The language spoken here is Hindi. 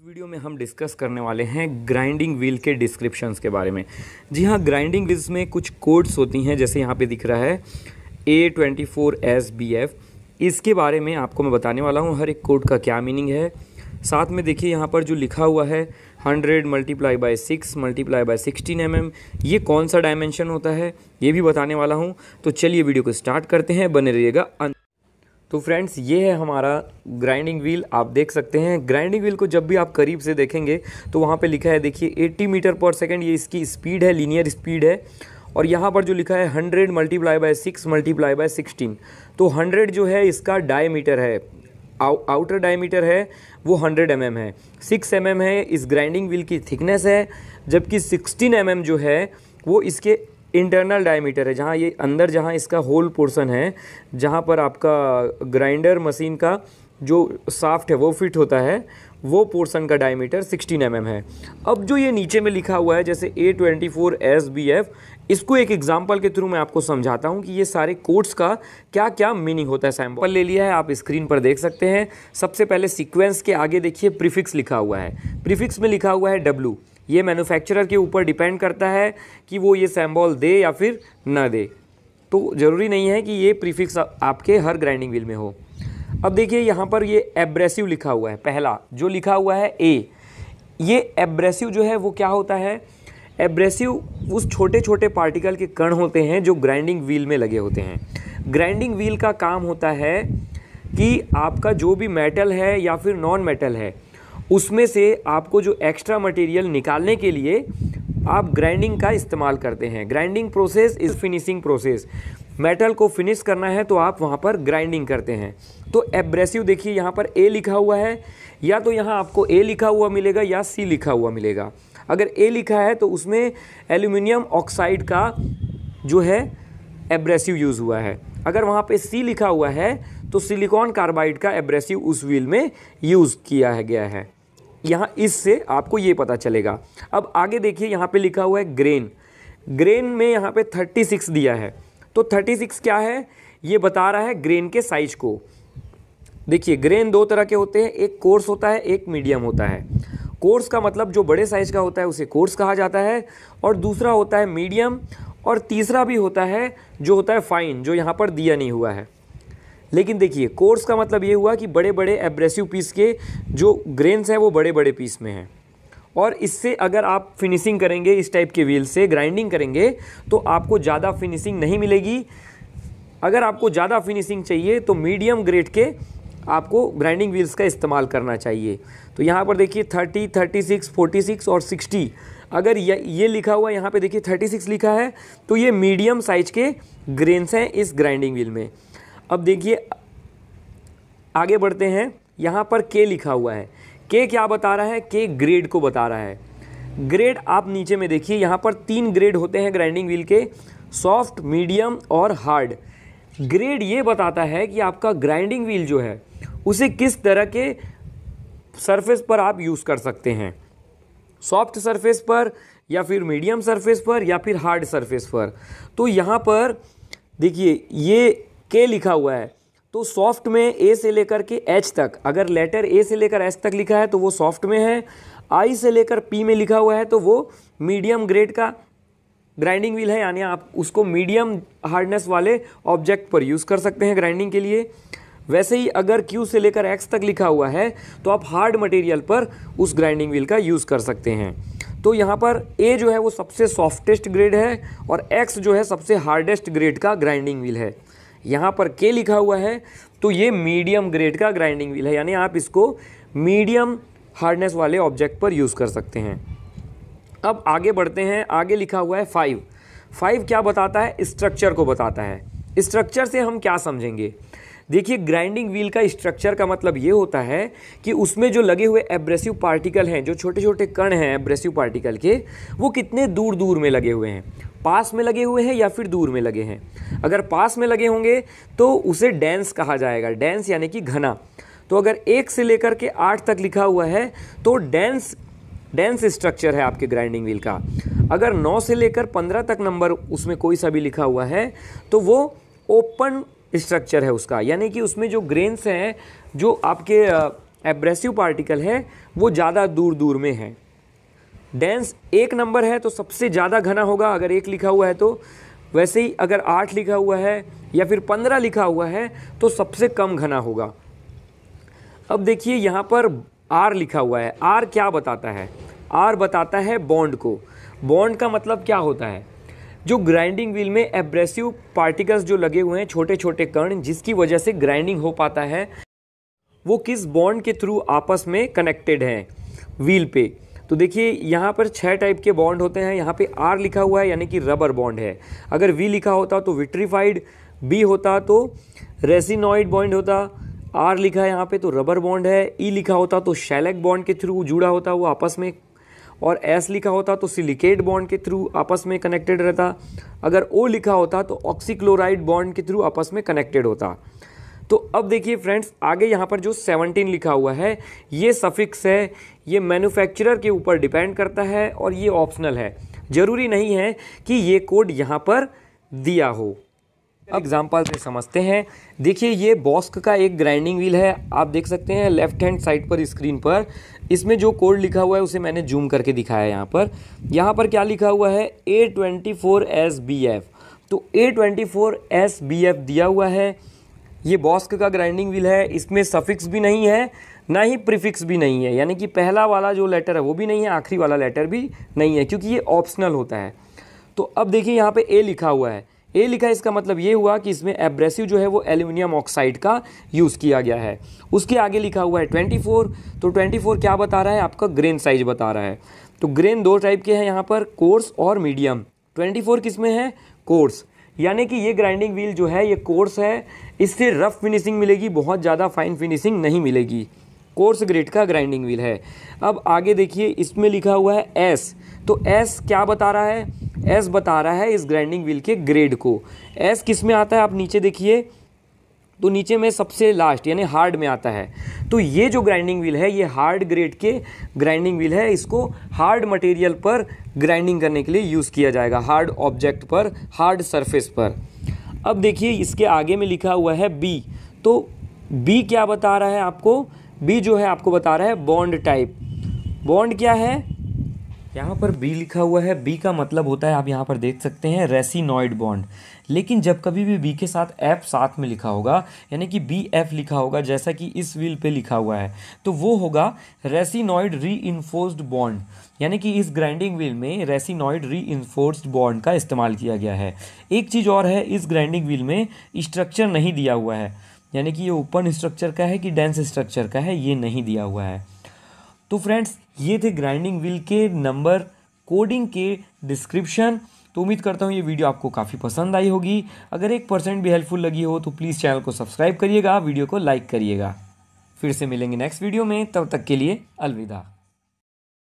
इस वीडियो में हम डिस्कस करने वाले हैं ग्राइंडिंग व्हील के डिस्क्रिप्शंस के बारे में जी हाँ ग्राइंडिंग व्हील्स में कुछ कोड्स होती हैं जैसे यहाँ पे दिख रहा है A twenty four S B F इसके बारे में आपको मैं बताने वाला हूँ हर एक कोड का क्या मीनिंग है साथ में देखिए यहाँ पर जो लिखा हुआ है hundred multiply by six multiply by sixteen M M ये कौन सा डायमेंशन होता है ये भी बताने वाला हूँ तो चलिए वीडियो को स्टार्ट करते हैं बने रहिएगा तो फ्रेंड्स ये है हमारा ग्राइंडिंग व्हील आप देख सकते हैं ग्राइंडिंग व्हील को जब भी आप करीब से देखेंगे तो वहाँ पे लिखा है देखिए 80 मीटर पर सेकंड ये इसकी स्पीड है लीनियर स्पीड है और यहाँ पर जो लिखा है hundred multiply by six multiply by sixteen तो हंड्रेड जो है इसका डायमीटर है आउ, आउटर डायमीटर है वो 100 एम mm है 6 एम mm है इस ग्राइंडिंग व्हील की थिकनेस है जबकि 16 एम mm जो है वो इसके इंटरनल डायमीटर है जहाँ ये अंदर जहाँ इसका होल पोर्सन है जहाँ पर आपका ग्राइंडर मशीन का जो साफ्ट है वो फिट होता है वो पोर्सन का डायमीटर 16 एम mm है अब जो ये नीचे में लिखा हुआ है जैसे A twenty four S B F इसको एक एग्जाम्पल के थ्रू मैं आपको समझाता हूँ कि ये सारे कोड्स का क्या क्या मीनिंग होता है सैम्पल ले लिया है आप स्क्रीन पर देख सकते हैं सबसे पहले सीक्वेंस के आगे देखिए प्रीफिक्स लिखा हुआ है प्रीफिक्स में लिखा हुआ है डब्लू ये मैन्युफैक्चरर के ऊपर डिपेंड करता है कि वो ये सैम्बॉल दे या फिर ना दे तो ज़रूरी नहीं है कि ये प्रीफिक्स आपके हर ग्राइंडिंग व्हील में हो अब देखिए यहाँ पर ये एब्रेसिव लिखा हुआ है पहला जो लिखा हुआ है ए ये एब्रेसिव जो है वो क्या होता है एब्रेसिव उस छोटे छोटे पार्टिकल के कण होते हैं जो ग्राइंडिंग व्हील में लगे होते हैं ग्राइंडिंग व्हील का काम होता है कि आपका जो भी मेटल है या फिर नॉन मेटल है उसमें से आपको जो एक्स्ट्रा मटेरियल निकालने के लिए आप ग्राइंडिंग का इस्तेमाल करते हैं grinding process is finishing process metal को फिनिश करना है तो आप वहाँ पर ग्राइंडिंग करते हैं तो एब्रेसिव देखिए यहाँ पर ए लिखा हुआ है या तो यहाँ आपको ए लिखा हुआ मिलेगा या सी लिखा हुआ मिलेगा अगर ए लिखा है तो उसमें एल्यूमिनियम ऑक्साइड का जो है एब्रेसिव यूज़ हुआ है अगर वहाँ पे सी लिखा हुआ है तो सिलिकॉन कार्बाइड का एब्रेसिव उस व्हील में यूज़ किया है गया है यहाँ इससे आपको ये पता चलेगा अब आगे देखिए यहाँ पे लिखा हुआ है ग्रेन ग्रेन में यहाँ पे 36 दिया है तो 36 क्या है ये बता रहा है ग्रेन के साइज को देखिए ग्रेन दो तरह के होते हैं एक कोर्स होता है एक मीडियम होता है कोर्स का मतलब जो बड़े साइज का होता है उसे कोर्स कहा जाता है और दूसरा होता है मीडियम और तीसरा भी होता है जो होता है फाइन जो यहाँ पर दिया नहीं हुआ है लेकिन देखिए कोर्स का मतलब ये हुआ कि बड़े बड़े एब्रेसिव पीस के जो ग्रेन्स हैं वो बड़े बड़े पीस में हैं और इससे अगर आप फिनिशिंग करेंगे इस टाइप के व्हील से ग्राइंडिंग करेंगे तो आपको ज़्यादा फिनिशिंग नहीं मिलेगी अगर आपको ज़्यादा फिनिशिंग चाहिए तो मीडियम ग्रेड के आपको ग्राइंडिंग व्हील्स का इस्तेमाल करना चाहिए तो यहाँ पर देखिए thirty thirty six forty six और सिक्सटी अगर ये ये लिखा हुआ यहाँ पे देखिए थर्टी सिक्स लिखा है तो ये मीडियम साइज के ग्रेन्स हैं इस ग्राइंडिंग व्हील में अब देखिए आगे बढ़ते हैं यहाँ पर के लिखा हुआ है के क्या बता रहा है के ग्रेड को बता रहा है ग्रेड आप नीचे में देखिए यहाँ पर तीन ग्रेड होते हैं ग्राइंडिंग व्हील के सॉफ्ट मीडियम और हार्ड ग्रेड ये बताता है कि आपका ग्राइंडिंग व्हील जो है उसे किस तरह के सरफेस पर आप यूज़ कर सकते हैं सॉफ्ट सरफेस पर या फिर मीडियम सरफेस पर या फिर हार्ड सरफेस पर तो यहाँ पर देखिए ये के लिखा हुआ है तो सॉफ्ट में ए से लेकर के एच तक अगर लेटर ए से लेकर एच तक लिखा है तो वो सॉफ्ट में है आई से लेकर पी में लिखा हुआ है तो वो मीडियम ग्रेड का ग्राइंडिंग व्हील है यानी आप उसको मीडियम हार्डनेस वाले ऑब्जेक्ट पर यूज़ कर सकते हैं ग्राइंडिंग के लिए वैसे ही अगर क्यू से लेकर एक्स तक लिखा हुआ है तो आप हार्ड मटेरियल पर उस ग्राइंडिंग व्हील का यूज़ कर सकते हैं तो यहाँ पर ए जो है वो सबसे सॉफ्टेस्ट ग्रेड है और एक्स जो है सबसे हार्डेस्ट ग्रेड का ग्राइंडिंग व्हील है यहाँ पर के लिखा हुआ है तो ये मीडियम ग्रेड का ग्राइंडिंग व्हील है यानी आप इसको मीडियम हार्डनेस वाले ऑब्जेक्ट पर यूज़ कर सकते हैं अब आगे बढ़ते हैं आगे लिखा हुआ है फाइव फाइव क्या बताता है स्ट्रक्चर को बताता है स्ट्रक्चर से हम क्या समझेंगे देखिए ग्राइंडिंग व्हील का स्ट्रक्चर का मतलब ये होता है कि उसमें जो लगे हुए एब्रेसिव पार्टिकल हैं जो छोटे छोटे कण हैं एब्रेसिव पार्टिकल के वो कितने दूर दूर में लगे हुए हैं पास में लगे हुए हैं या फिर दूर में लगे हैं अगर पास में लगे होंगे तो उसे डेंस कहा जाएगा डेंस यानी कि घना तो अगर एक से लेकर के आठ तक लिखा हुआ है तो डेंस डेंस स्ट्रक्चर है आपके ग्राइंडिंग व्हील का अगर नौ से लेकर पंद्रह तक नंबर उसमें कोई सा भी लिखा हुआ है तो वो ओपन स्ट्रक्चर है उसका यानी कि उसमें जो ग्रेन्स हैं जो आपके एब्रेसिव पार्टिकल है वो ज़्यादा दूर दूर में हैं डेंस एक नंबर है तो सबसे ज़्यादा घना होगा अगर एक लिखा हुआ है तो वैसे ही अगर आठ लिखा हुआ है या फिर पंद्रह लिखा हुआ है तो सबसे कम घना होगा अब देखिए यहाँ पर आर लिखा हुआ है आर क्या बताता है आर बताता है बॉन्ड को बॉन्ड का मतलब क्या होता है जो ग्राइंडिंग व्हील में एब्रेसिव पार्टिकल्स जो लगे हुए हैं छोटे छोटे कर्ण जिसकी वजह से ग्राइंडिंग हो पाता है वो किस बॉन्ड के थ्रू आपस में कनेक्टेड हैं व्हील पे तो देखिए यहाँ पर छह टाइप के बॉन्ड होते हैं यहाँ पे आर लिखा हुआ है यानी कि रबर बॉन्ड है अगर वी लिखा होता तो विट्रीफाइड बी होता तो रेसिनॉइड बॉन्ड होता आर लिखा है यहाँ पे तो रबर बॉन्ड है ई e लिखा होता तो शैलेक बॉन्ड के थ्रू जुड़ा होता वो आपस में और एस लिखा होता तो सिलिकेट बॉन्ड के थ्रू आपस में कनेक्टेड रहता अगर ओ लिखा होता तो ऑक्सीक्लोराइड बॉन्ड के थ्रू आपस में कनेक्टेड होता तो अब देखिए फ्रेंड्स आगे यहाँ पर जो 17 लिखा हुआ है ये सफिक्स है ये मैन्युफैक्चरर के ऊपर डिपेंड करता है और ये ऑप्शनल है ज़रूरी नहीं है कि ये कोड यहाँ पर दिया हो एग्जाम्पल से समझते हैं देखिए ये बॉस्क का एक ग्राइंडिंग व्हील है आप देख सकते हैं लेफ्ट हैंड साइड पर स्क्रीन पर इसमें जो कोड लिखा हुआ है उसे मैंने जूम करके दिखाया है यहाँ पर यहाँ पर क्या लिखा हुआ है A twenty four S B F तो A twenty four S B F दिया हुआ है ये बॉस्क का ग्राइंडिंग व्हील है इसमें सफिक्स भी नहीं है ना ही प्रीफिक्स भी नहीं है यानी कि पहला वाला जो लेटर है वो भी नहीं है आखिरी वाला लेटर भी नहीं है क्योंकि ये ऑप्शनल होता है तो अब देखिए यहाँ पे ए लिखा हुआ है ए लिखा है इसका मतलब ये हुआ कि इसमें एब्रेसिव जो है वो एल्यूमिनियम ऑक्साइड का यूज़ किया गया है उसके आगे लिखा हुआ है 24 तो 24 क्या बता रहा है आपका ग्रेन साइज बता रहा है तो ग्रेन दो टाइप के हैं यहाँ पर कोर्स और मीडियम 24 किस में है कोर्स यानी कि ये ग्राइंडिंग व्हील जो है ये कोर्स है इससे रफ़ फिनिशिंग मिलेगी बहुत ज़्यादा फाइन फिनिशिंग नहीं मिलेगी कोर्स ग्रेड का ग्राइंडिंग व्हील है अब आगे देखिए इसमें लिखा हुआ है एस तो एस क्या बता रहा है एस बता रहा है इस ग्राइंडिंग व्हील के ग्रेड को एस किस में आता है आप नीचे देखिए तो नीचे में सबसे लास्ट यानी हार्ड में आता है तो ये जो ग्राइंडिंग व्हील है ये हार्ड ग्रेड के ग्राइंडिंग व्हील है इसको हार्ड मटेरियल पर ग्राइंडिंग करने के लिए यूज़ किया जाएगा हार्ड ऑब्जेक्ट पर हार्ड सरफेस पर अब देखिए इसके आगे में लिखा हुआ है बी तो बी क्या बता रहा है आपको बी जो है आपको बता रहा है बॉन्ड टाइप बॉन्ड क्या है यहाँ पर बी लिखा हुआ है बी का मतलब होता है आप यहाँ पर देख सकते हैं रेसिनॉइड बॉन्ड लेकिन जब कभी भी बी के साथ एफ साथ में लिखा होगा यानी कि बी एफ लिखा होगा जैसा कि इस व्हील पे लिखा हुआ है तो वो होगा रेसिनॉइड री बॉन्ड यानी कि इस ग्राइंडिंग व्हील में रेसिनॉइड री बॉन्ड का इस्तेमाल किया गया है एक चीज़ और है इस ग्राइंडिंग व्हील में स्ट्रक्चर नहीं दिया हुआ है यानी कि ये ओपन स्ट्रक्चर का है कि डेंस स्ट्रक्चर का है ये नहीं दिया हुआ है तो फ्रेंड्स ये थे ग्राइंडिंग व्हील के नंबर कोडिंग के डिस्क्रिप्शन तो उम्मीद करता हूँ ये वीडियो आपको काफ़ी पसंद आई होगी अगर एक परसेंट भी हेल्पफुल लगी हो तो प्लीज़ चैनल को सब्सक्राइब करिएगा वीडियो को लाइक करिएगा फिर से मिलेंगे नेक्स्ट वीडियो में तब तक के लिए अलविदा